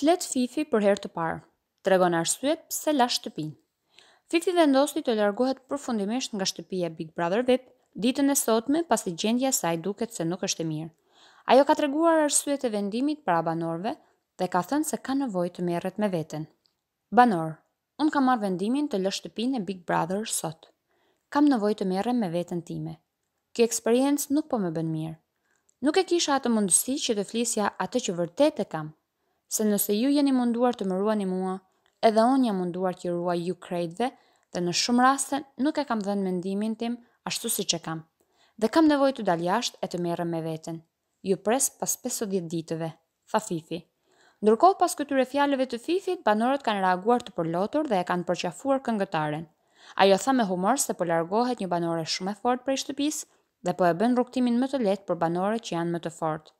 Qlet Fifi për herë të parë, tregon arsyet pse la shtëpinë. Fifi vendosi të largohet përfundimisht nga shtëpia Big Brother VIP ditën e sotme pasi gjendja e saj duket se nuk është e mirë. Ajo ka treguar arsyet e vendimit para banorëve dhe ka thënë se ka nevojë të merret me veten. Banor, un kam marr vendimin të lë shtëpinë e Big Brother sot. Kam nevojë të merrem me veten time. Kjo eksperiencë nuk po më bën mirë. Nuk e kisha atë mundësi që të flisja atë që vërtet e kam, se nëse ju jeni munduar të më ruani mua, edhe unë jam munduar të ruaj ju krejtve dhe, në shumë raste nuk e kam dhenë mendimin tim ashtu si që kam. Dhe kam nevojë të dal jashtë e të merrem me veten. Ju pres pas 50 ditëve, tha Fifi. Ndërkohë pas këtyre fjalëve të Fifit, banorët kanë reaguar të përlotur dhe e kanë përqafuar këngëtaren. Ajo tha me humor se po largohet një banore shumë e fortë prej shtëpisë dhe po e bën rrugtimin më të lehtë për banorët që janë më të fortë.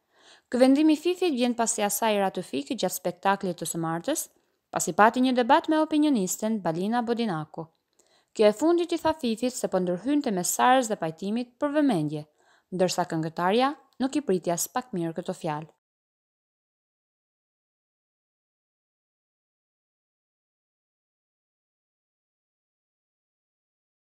Që vendimi i Fifit vjen pas asaj radhë gjatë spektaklit të së martës, pasi pati një debat me opinionisten Balina Bodinaku. Kjo e fundit i Fifit se po ndërhynte me dhe pajtimit për vëmendje, ndërsa këngëtarja nuk i priti as pak mirë këto fjalë.